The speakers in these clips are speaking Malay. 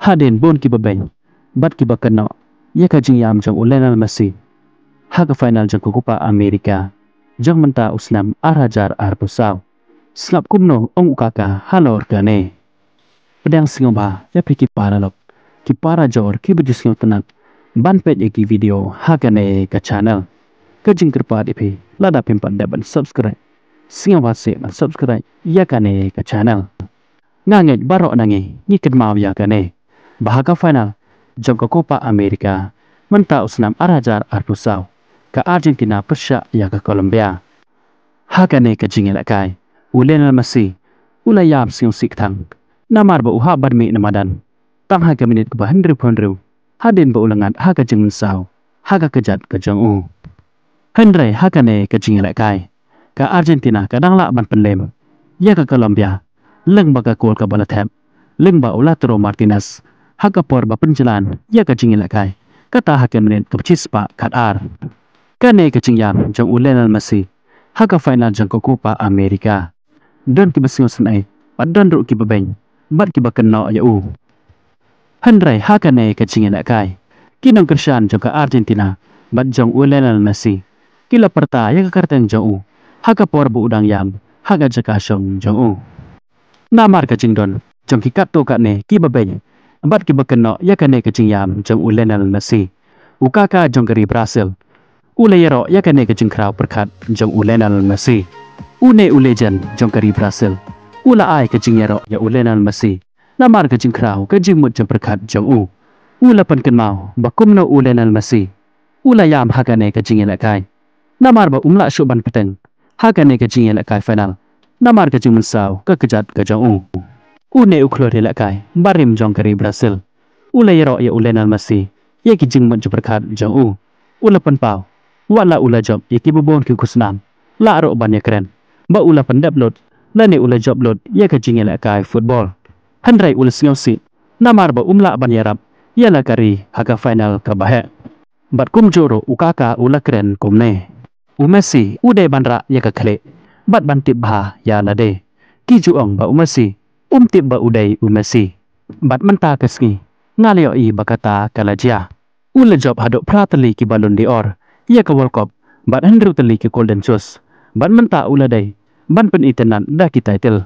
hadin bon ki babeng bat ki bakano ya ka jing yam jong ulena masi ha ka final jong kukupa amerika jang menta usnam arajar arpusau selap kumno ong ukaka halor kane pedang singoba ya piki para lok ki para jor ki bidis ngot nak ban pe ye video ha ka ne ka channel ka jing kripa pe lada pimpan pan ban subscribe singoba se ban subscribe ya ka ne ka channel nga ngai baro nangi ni kedmau ya kane bahaga final jogo copa america menta usnam arajar arpusau ka argentina persia ya ka colombia haga ne ka jingel akai ulen almasi ula yap sing sik thang namar ba uha badmi namadan tang haga minit ba hendri phonru hadin ba ulangat ha ka jingun haga kejat jat ka u hendrai haga ne ke jingel akai ka argentina ka dang la ban penlem ya ka colombia leng ba ka gol ka bala thep leng ba ula martinez hakapor ba penjalan ya ka jingin lakai kata hakan menit ke pecispa kat ar. Kane ke cingyam jang ulen al masi haka final jang kukupa Amerika. Dan ki besi ngosan ay pat dan ruk ki bebeng bat ki bakan no ya u. Hendrai haka ne ke cingin lakai kinang kersian jang ke Argentina bat jang ulenal al masi kila perta ya kakartan jang u haka por bu udang yam haka jaka syong jang u. Namar ke don, jang ki katu kat ne ki bebeng bat ki bakna ya kane ke jing yam jam ulena na si u ka ka jong gari brasil u le yero ya kane ke jing khraw prakhat jam ulena na si u ne u le jan jong gari brasil u la ai ke jing yero ya ulena na si na mar ke jing khraw ke jing mut jam prakhat jam u u la pan ken mau ba kum na ulena na si u la yam ha kane ke jing yela kai na mar ba um la shu ban pateng ha kane ke jing yela kai final na mar ke jing mun sau ka kejat ke jam u une ukhlor hela kai barim jong kari brasil ule yero ya ule nal masi ye ki jing man chupar khat jong u ulapan pau wala ula job ye ki bubon ki khusnam la ro ban ye kren ba ula pan lot la ne ula job lot ye ka jing hela kai football hanrai ul singaw si namar ba umla ban yarap ye la kari haka final ka bahe bat kum joro ukaka ula kren kumne umesi ude banra ya ka khle bat ban tip bha ya la de ki ju ong ba umesi Um umtip ba u um mesi, Bat menta kesngi, ngaliyo i bakata kalajia. Ula job hadok pratali ki balon di or, ya ke World Cup, bat hendru tali ke Golden Shoes. Bat menta ula day, ban pen itenan da ki title.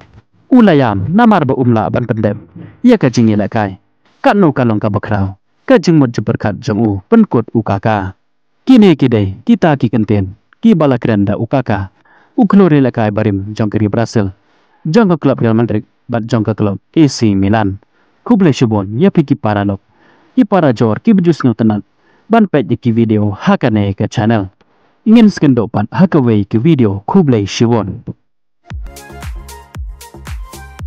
Ula yam, namar ba umla ban pendem, ya ke jingi lakai. Kat no kalong ka bakraw, ka jing mo jeberkat jong u, penkut ukaka. Kini ki day, kita ki kentin, ki balakren da ukaka. Uklore lakai barim jong kiri Brazil. Jangan ke klub Real Madrid bat jong ka klub AC Milan. Kuble shubon ya piki para nok. Ki para jor ki bejus no tenan. Ban pet ki video hakane ka channel. Ingin skendo pan hakawe ki video kuble shubon.